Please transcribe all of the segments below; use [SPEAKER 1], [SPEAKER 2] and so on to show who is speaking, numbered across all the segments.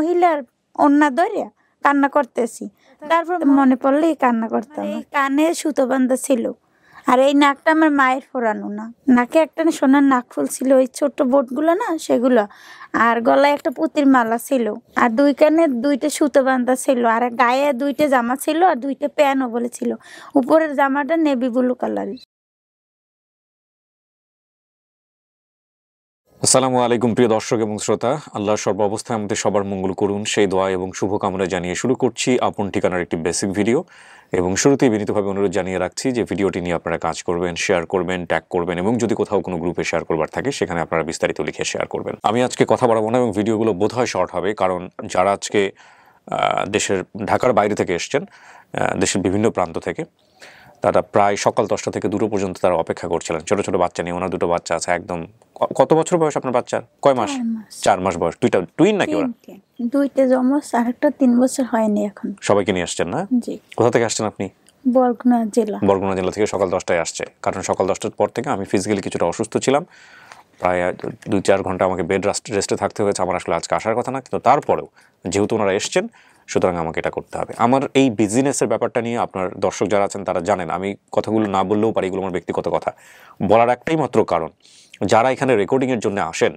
[SPEAKER 1] মহিলার অন্যা ধরে কান্না করতেছি তারপর মনে পড়লেই কান্না করতাম মানে কানে সুতো বান্ধা ছিল আর এই নাকটা আমার মায়ের ফোরানো না নাকে একটা না সোনার নাক ফুল ছিল ওই ছোট্ট বোটগুলো না সেগুলো আর গলায় একটা পুতির মালা ছিল আর দুই কানে দুইটা সুতো বান্ধা ছিল আর গায়ে দুইটা জামা ছিল আর দুইটা প্যানও বলেছিল উপরের জামাটা নেবি ব্লু কালারের
[SPEAKER 2] আসসালামু আলাইকুম প্রিয় দর্শক এবং শ্রোতা আল্লাহ সর্ব অবস্থায় আমাদের সবার মঙ্গল করুন সেই দোয়া এবং শুভকামনা জানিয়ে শুরু করছি আপন ঠিকানার একটি বেসিক ভিডিও এবং শুরুতেই বিনীতভাবে অনুরোধ জানিয়ে রাখছি যে ভিডিওটি নিয়ে আপনারা কাজ করবেন শেয়ার করবেন ট্যাগ করবেন এবং যদি কোথাও কোনো গ্রুপে শেয়ার করবার থাকে সেখানে আপনারা বিস্তারিত লিখে শেয়ার করবেন আমি আজকে কথা বাড়াবো না এবং ভিডিওগুলো বোধহয় শর্ট হবে কারণ যারা আজকে দেশের ঢাকার বাইরে থেকে এসছেন দেশের বিভিন্ন প্রান্ত থেকে তারা প্রায় সকাল দশটা থেকে দুটো পর্যন্ত তারা অপেক্ষা করছিলেন ছোটো ছোটো বাচ্চা নিয়ে ওনার দুটো বাচ্চা আছে একদম কত বছর বয়স আপনার বাচ্চার কয় মাস চার মাস বয়স দুইটা টুইন নাকি ওরা
[SPEAKER 1] দুইটা জমস আর একটা তিন বছর হয়নি এখন
[SPEAKER 2] সবাইকে নিয়ে আসছেন না জি কোথা থেকে আসছেন আপনি
[SPEAKER 1] বরগুনা জেলা
[SPEAKER 2] বরগুনা জেলা থেকে সকাল দশটায় আসছে কারণ সকাল দশটার পর থেকে আমি ফিজিক্যালি কিছুটা অসুস্থ ছিলাম প্রায় দুই চার ঘন্টা আমাকে বেড রেস্টে থাকতে হয়েছে আমার আসলে আজকে আসার কথা না কিন্তু তারপরেও যেহেতু ওনারা এসছেন সুতরাং আমাকে এটা করতে হবে আমার এই বিজনেসের ব্যাপারটা নিয়ে আপনার দর্শক যারা আছেন তারা জানেন আমি কথাগুলো না বললেও পারি এগুলো আমার ব্যক্তিগত কথা বলার একটাই মাত্র কারণ যারা এখানে রেকর্ডিংয়ের জন্য আসেন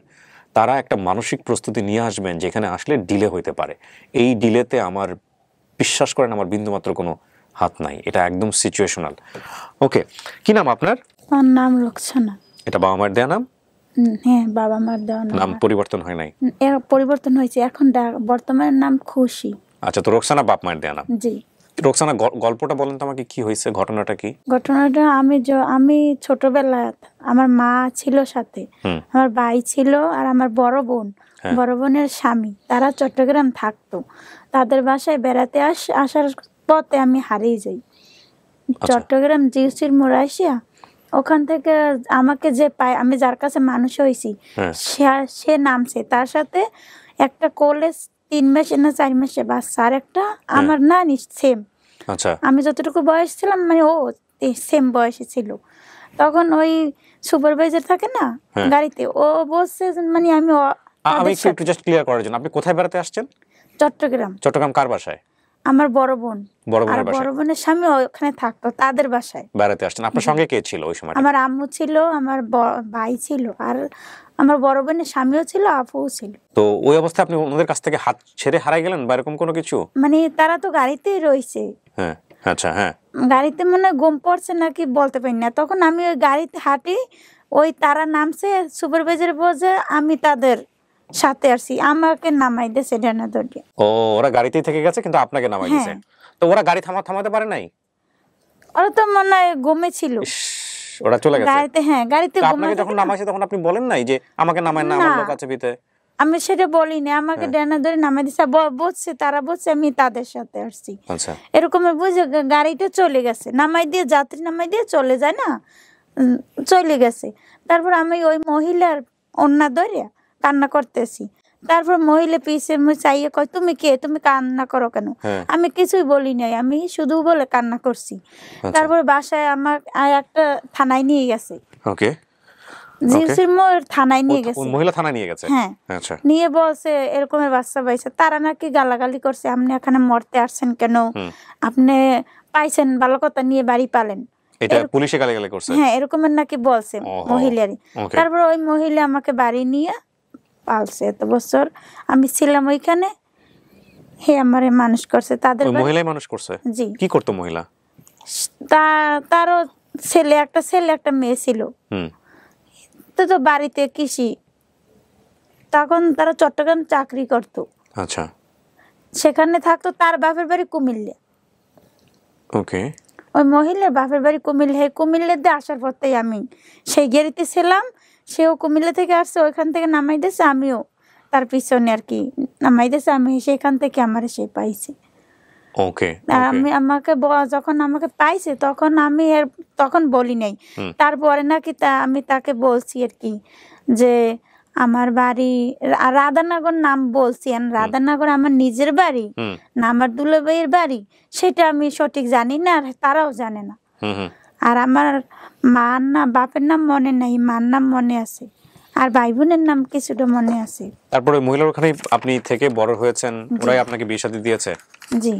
[SPEAKER 2] তারা একটা মানসিক প্রস্তুতি নিয়ে আসবেন যেখানে আসলে ডিলে হইতে পারে এই ডিলেতে আমার বিশ্বাস করেন আমার বিন্দুমাত্র কোনো হাত নাই এটা একদম সিচুয়েশনাল ওকে কি নাম আপনার
[SPEAKER 1] নাম রক্ষানা
[SPEAKER 2] এটা বাবা মার দেয়া নাম
[SPEAKER 1] হ্যাঁ বাবা মার দেওয়া নাম
[SPEAKER 2] পরিবর্তন হয় নাই
[SPEAKER 1] পরিবর্তন হয়েছে এখন বর্তমানে নাম খুশি
[SPEAKER 2] আচ্ছা তো রোকসানা বাপ মায়ের দেয়া নাম জি রোকসানা গল্পটা বলেন তো আমাকে কি হয়েছে ঘটনাটা কি
[SPEAKER 1] ঘটনাটা আমি আমি ছোটবেলায় আমার মা ছিল সাথে আমার ভাই ছিল আর আমার বড় বোন হ্যাঁ। বড় বোনের স্বামী তারা চট্টগ্রাম থাকতো তাদের বাসায় বেড়াতে আস আসার পথে আমি হারিয়ে যাই
[SPEAKER 2] আচ্ছা।
[SPEAKER 1] চট্টগ্রাম জিউসির মোড় ওখান থেকে আমাকে যে পায় আমি যার কাছে মানুষ হয়েছি হ্যাঁ। সে নামছে তার সাথে একটা কলেজ তিন মাস না চার মাসে বাচ্চা আর একটা হ্যাঁ। আমার না সেম আচ্ছা আমি যতটুকু বয়স ছিলাম মানে ও সেম বয়সে ছিল তখন ওই সুপারভাইজার থাকে না হ্যাঁ। গাড়িতে ও বসছে মানে আমি
[SPEAKER 2] আমি একটু জাস্ট ক্লিয়ার করার জন্য আপনি কোথায় বেড়াতে আসছেন চট্টগ্রাম চট্টগ্রাম কার বাসায়
[SPEAKER 1] আমার বড় বোন বড় বোনের বড় বোনের স্বামী ওখানে থাকতো তাদের বাসায়
[SPEAKER 2] বেড়াতে আসতেন আপনার সঙ্গে কে ছিল ওই সময়
[SPEAKER 1] আমার আম্মু ছিল আমার ভাই ছিল আর আমার বড় বোনের স্বামীও ছিল আপুও ছিল
[SPEAKER 2] তো ওই অবস্থায় আপনি ওনাদের কাছ থেকে হাত ছেড়ে হারাই গেলেন বা এরকম কোনো কিছু
[SPEAKER 1] মানে তারা তো গাড়িতেই রয়েছে
[SPEAKER 2] হ্যাঁ আচ্ছা হ্যাঁ
[SPEAKER 1] গাড়িতে মনে গম পড়ছে নাকি বলতে পারি না তখন আমি ওই গাড়িতে হাঁটি ওই তারা নামছে সুপারভাইজার বোঝে আমি তাদের সাথে আসি আমাকে নামাই দিয়েছে ডানা
[SPEAKER 2] দড়ি ও ওরা গাড়িতে থেকে গেছে কিন্তু আপনাকে নামাই দিয়েছে হ্যাঁ। তো ওরা গাড়ি থামা থামাতে পারে নাই
[SPEAKER 1] ওরা তো মনে হয় গমে ছিল
[SPEAKER 2] ওরা চলে গেছে গাড়িতে
[SPEAKER 1] হ্যাঁ গাড়িতে গমে আপনাকে যখন নামাইছে
[SPEAKER 2] তখন আপনি বলেন নাই যে আমাকে নামায় না আমার লোক আছে ভিতরে
[SPEAKER 1] আমি সেটা বলি না আমাকে ডানা হ্যাঁ। ধরে নামাই দিছে বসছে তারা বসছে আমি তাদের সাথে আসছি আচ্ছা। এরকম বুঝে গাড়িটা চলে গেছে নামাই দিয়ে যাত্রী নামাই দিয়ে চলে যায় না চলে গেছে তারপর আমি ওই মহিলার অন্যা ধরে কান্না করতেছি তারপর মহিলা পিসে চাইয়ে কয় তুমি কে তুমি কান্না করো কেন হ্যাঁ। আমি কিছুই বলি নাই আমি শুধু বলে কান্না করছি
[SPEAKER 2] আচ্ছা। তারপর
[SPEAKER 1] বাসায় আমার একটা থানায় নিয়ে গেছে ওকে থানায় নিয়ে গেছে মহিলা থানায় নিয়ে গেছে হ্যাঁ আচ্ছা নিয়ে বলছে এরকমের বাচ্চা পাইছে তারা নাকি গালাগালি করছে আপনি এখানে মরতে আসছেন কেন আপনি পাইছেন ভালো কথা নিয়ে বাড়ি পালেন
[SPEAKER 2] এটা পুলিশে গালাগালি করছে হ্যাঁ এরকমের
[SPEAKER 1] নাকি বলছে মহিলারই তারপর ওই মহিলা আমাকে বাড়ি নিয়ে পালছে এত বছর আমি ছিলাম ওইখানে হে আমারে মানুষ করছে তাদের মহিলাই মানুষ
[SPEAKER 2] করছে জি কি করতো মহিলা
[SPEAKER 1] তা তারও ছেলে একটা ছেলে একটা মেয়ে ছিল তো তো বাড়িতে কৃষি তখন তারা চট্টগ্রাম চাকরি করত আচ্ছা সেখানে থাকতো তার বাপের বাড়ি কুমিল্লে ওকে ওই মহিলার বাপের বাড়ি কুমিল্লে কুমিল্লে দিয়ে আসার পর আমি সেই গেড়িতে ছিলাম সেও কুমিল্লা থেকে আসছে ওইখান থেকে নামাই দিয়েছে আমিও তার পিছনে আর কি নামাই দিয়েছে আমি সেখান থেকে আমার সে পাইছে
[SPEAKER 2] ওকে আমি
[SPEAKER 1] আমাকে যখন আমাকে পাইছে তখন আমি আর তখন বলি নাই তারপরে নাকি তা আমি তাকে বলছি আর কি যে আমার বাড়ি রাধানগর নাম বলছি রাধানগর আমার নিজের বাড়ি না আমার দুলো বাড়ি সেটা আমি সঠিক জানি না আর তারাও জানে না আর আমার মার নাম বাপের নাম মনে নাই মার নাম মনে আছে আর ভাই বোনের নাম কিছুটা মনে আছে
[SPEAKER 2] তারপরে মহিলার ওখানে আপনি থেকে বড় হয়েছেন ওরাই আপনাকে বিয়ে শাদী দিয়েছে জি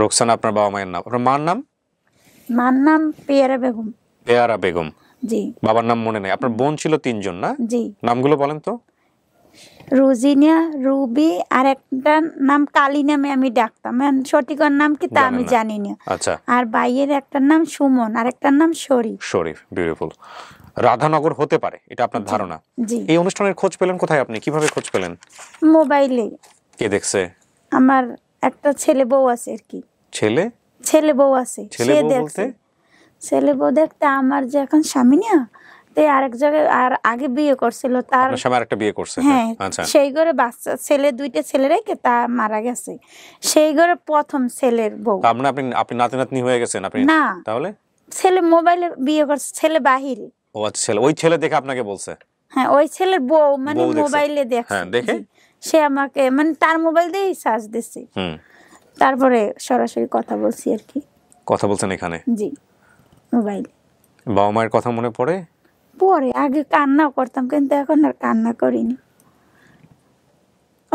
[SPEAKER 2] রোকসানা আপনার বাবা মায়ের নাম আপনার মার নাম
[SPEAKER 1] মার নাম পেয়ারা বেগম
[SPEAKER 2] পেয়ারা বেগম জি বাবার নাম মনে নেই আপনার বোন ছিল তিনজন না জি নামগুলো বলেন তো
[SPEAKER 1] রোজিনা রুবি আর একটা নাম কালী নামে আমি ডাকতাম মানে সঠিকর নাম কি তা আমি জানি না আচ্ছা আর বাইয়ের একটার নাম সুমন আর একটার নাম শরীফ
[SPEAKER 2] শরীফ বিউটিফুল রাধানগর হতে পারে এটা আপনার ধারণা এই অনুষ্ঠানের খোঁজ পেলেন কোথায় আপনি কিভাবে খোঁজ পেলেন মোবাইলে কে দেখছে
[SPEAKER 1] আমার একটা ছেলে বউ আছে আর কি ছেলে ছেলে বউ আছে ছেলে বউ দেখতে ছেলে বউ দেখতে আমার যে এখন স্বামী না তে আরেক জায়গায় আর আগে বিয়ে করছিল তার স্বামী
[SPEAKER 2] একটা বিয়ে করছে হ্যাঁ, হ্যাঁ আচ্ছা। সেই
[SPEAKER 1] ঘরে বাচ্চা ছেলে দুইটা ছেলে রেখে তা মারা গেছে সেই ঘরে প্রথম ছেলের বউ
[SPEAKER 2] আপনি আপনি আপনি নাতি নাতনি হয়ে গেছেন আপনি না তাহলে
[SPEAKER 1] ছেলে মোবাইলে বিয়ে করছে ছেলে বাহিরে
[SPEAKER 2] ও আচ্ছা ছেলে ওই ছেলে দেখে আপনাকে বলছে
[SPEAKER 1] হ্যাঁ ওই ছেলের বউ মানে মোবাইলে হ্যাঁ, দেখে হ্যাঁ দেখে সে আমাকে মানে তার মোবাইল দিয়েই সার্চ দিছে হুম তারপরে সরাসরি কথা বলছি আর কি
[SPEAKER 2] কথা বলছেন এখানে
[SPEAKER 1] জি মোবাইল
[SPEAKER 2] বাবা মায়ের কথা মনে পড়ে
[SPEAKER 1] পরে আগে কান্নাও করতাম কিন্তু এখন আর কান্না করিনি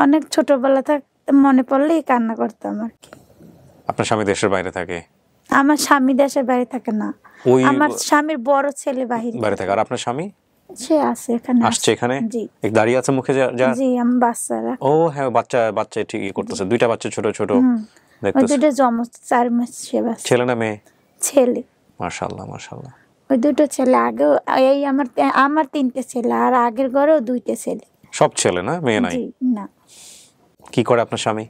[SPEAKER 1] অনেক ছোটবেলা থাকতে মনে পড়লেই কান্না করতাম আর কি
[SPEAKER 2] আপনার স্বামী দেশের বাইরে থাকে
[SPEAKER 1] আমার স্বামী দেশের বাইরে থাকে না আমার স্বামীর বড় ছেলে বাহিরে
[SPEAKER 2] বাইরে থাকে আর আপনার স্বামী
[SPEAKER 1] সে আছে এখানে আসছে
[SPEAKER 2] এখানে জি এক দাঁড়িয়ে আছে মুখে যা জি
[SPEAKER 1] আমি বাচ্চারা
[SPEAKER 2] ও হ্যাঁ বাচ্চা বাচ্চা ঠিকই করতেছে দুইটা বাচ্চা ছোট ছোট দেখতেছে দুইটা
[SPEAKER 1] জমস চার মাস সে ছেলে না মেয়ে ছেলে
[SPEAKER 2] মাশাআল্লাহ মাশাআল্লাহ
[SPEAKER 1] ওই দুটো ছেলে আগে এই আমার আমার তিনটে ছেলে আর আগের ঘরেও দুইটা ছেলে
[SPEAKER 2] সব ছেলে না মেয়ে নাই না কি করে আপনার স্বামী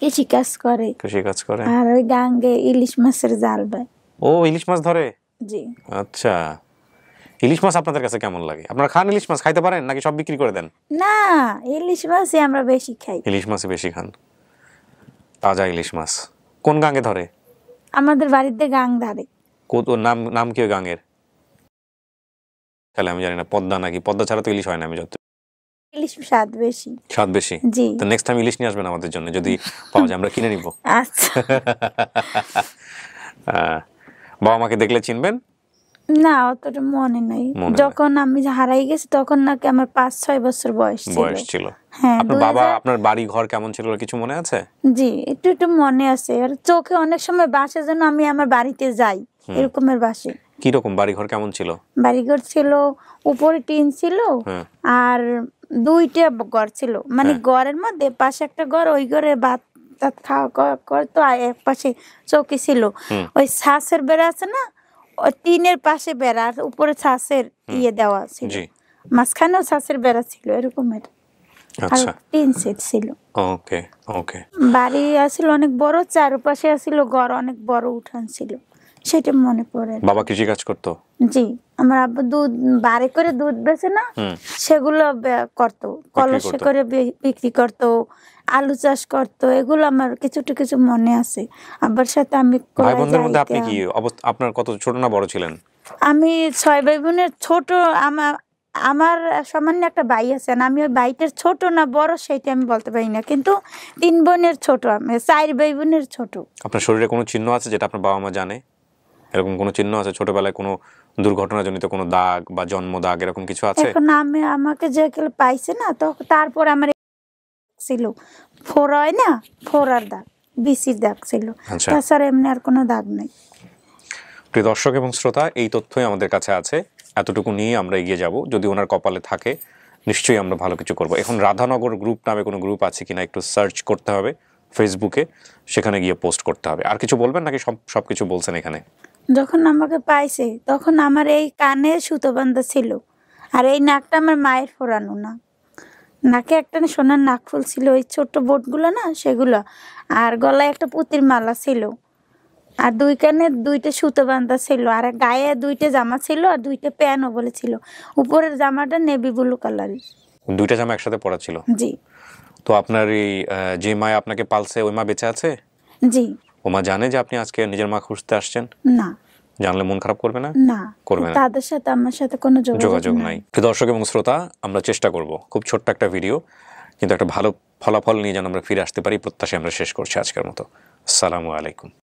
[SPEAKER 1] কৃষি কাজ করে
[SPEAKER 2] কৃষি কাজ করে আর
[SPEAKER 1] ওই গাঙ্গে ইলিশ মাছের জাল বাই
[SPEAKER 2] ও ইলিশ মাছ ধরে জি আচ্ছা ইলিশ মাছ আপনাদের কাছে কেমন লাগে আপনারা খান ইলিশ মাছ খাইতে পারেন নাকি সব বিক্রি করে দেন
[SPEAKER 1] না ইলিশ মাছই আমরা বেশি খাই
[SPEAKER 2] ইলিশ মাছই বেশি খান তাজা ইলিশ মাছ কোন গাঙ্গে ধরে
[SPEAKER 1] আমাদের বাড়িতে গাং ধরে
[SPEAKER 2] কত নাম নাম কি গাঙের তাহলে আমি জানি না পদ্মা নাকি পদ্মা ছাড়া তো ইলিশ হয় না আমি যত
[SPEAKER 1] আচ্ছা। মনে নাই যখন আমি গেছি তখন নাকি আমার পাঁচ ছয় বছর বয়স বয়স ছিল হ্যাঁ, আপনার বাবা
[SPEAKER 2] আপনার বাড়ি ঘর কেমন ছিল কিছু মনে আছে
[SPEAKER 1] জি একটু একটু মনে আছে আর চোখে অনেক সময় বাসের জন্য আমি আমার বাড়িতে যাই এরকমের বাসি
[SPEAKER 2] কিরকম বাড়িঘর কেমন ছিল
[SPEAKER 1] বাড়িঘর ছিল উপরে টিন ছিল আর দুইটা ঘর ছিল মানে হ্যাঁ। ঘরের মধ্যে পাশে একটা ঘর ওই ঘরে ভাত খাওয়া করতো এক পাশে চৌকি ছিল ওই শ্বাসের বেড়া আছে না টিনের পাশে বেড়া আর উপরে শ্বাসের ইয়ে দেওয়া ছিল মাঝখানেও শ্বাসের বেড়া ছিল এরকমের আচ্ছা টিন সেট ছিল
[SPEAKER 2] ওকে ওকে
[SPEAKER 1] বাড়ি আসলে অনেক বড় চারপাশে আসিল ঘর অনেক বড় উঠান ছিল সেটা মনে পড়ে
[SPEAKER 2] বাবা কৃষি কাজ করতো
[SPEAKER 1] জি আমার আব্বু দুধ বারে করে দুধ বেছে না সেগুলো করত কলসে করে বিক্রি করত আলু চাষ করত এগুলো আমার কিছুটা কিছু মনে আছে আব্বার সাথে আমি ভাই বোনদের মধ্যে আপনি কি
[SPEAKER 2] আপনার কত ছোট না বড় ছিলেন
[SPEAKER 1] আমি ছয় ভাই বোনের ছোট আমার আমার সামান্য একটা ভাই আছেন আমি ওই ভাইটার ছোট না বড় সেটা আমি বলতে পারি না কিন্তু তিন বোনের ছোট আমি চার ভাই বোনের ছোট
[SPEAKER 2] আপনার শরীরে কোনো চিহ্ন আছে যেটা আপনার বাবা মা জানে এরকম কোনো চিহ্ন আছে ছোটবেলায় কোনো দুর্ঘটনাজনিত কোনো দাগ বা জন্ম দাগ এরকম কিছু আছে এখন
[SPEAKER 1] আমি আমাকে যে কেউ পাইছে না তো তারপর আমার ছিল ফোর হয় না ফোরার দাগ বিসির দাগ ছিল আচ্ছা। তাছাড়া এমনি আর কোনো দাগ নেই
[SPEAKER 2] প্রিয় দর্শক এবং শ্রোতা এই তথ্যই আমাদের কাছে আছে এতটুকু নিয়ে আমরা এগিয়ে যাব যদি ওনার কপালে থাকে নিশ্চয়ই আমরা ভালো কিছু করব এখন রাধানগর গ্রুপ নামে কোনো গ্রুপ আছে কিনা একটু সার্চ করতে হবে ফেসবুকে সেখানে গিয়ে পোস্ট করতে হবে আর কিছু বলবেন নাকি সব সব কিছু বলছেন এখানে
[SPEAKER 1] যখন আমাকে পাইছে তখন আমার এই কানে সুতো বান্ধা ছিল আর এই নাকটা আমার মায়ের ফোরানো না নাকে একটা না সোনার নাকফুল ছিল ওই ছোট্ট বোটগুলো না সেগুলো আর গলায় একটা পুতির মালা ছিল আর দুই কানে দুইটা সুতো বান্ধা ছিল আর গায়ে দুইটা জামা ছিল আর দুইটা প্যানও বলেছিল উপরের জামাটা নেভি ব্লু কালারের
[SPEAKER 2] দুইটা জামা একসাথে পরা ছিল জি তো আপনার এই যে মা আপনাকে পালছে ওই মা বেঁচে আছে জি ও মা জানে যে আপনি আজকে নিজের মা খুঁজতে আসছেন না জানলে মন খারাপ করবে না না করবে না
[SPEAKER 1] তাদের সাথে আমার সাথে কোনো যোগাযোগ নাই
[SPEAKER 2] দর্শক এবং শ্রোতা আমরা চেষ্টা করব খুব ছোট্ট একটা ভিডিও কিন্তু একটা ভালো ফলাফল নিয়ে যেন আমরা ফিরে আসতে পারি প্রত্যাশায় আমরা শেষ করছি আজকের মতো আসসালামু আলাইকুম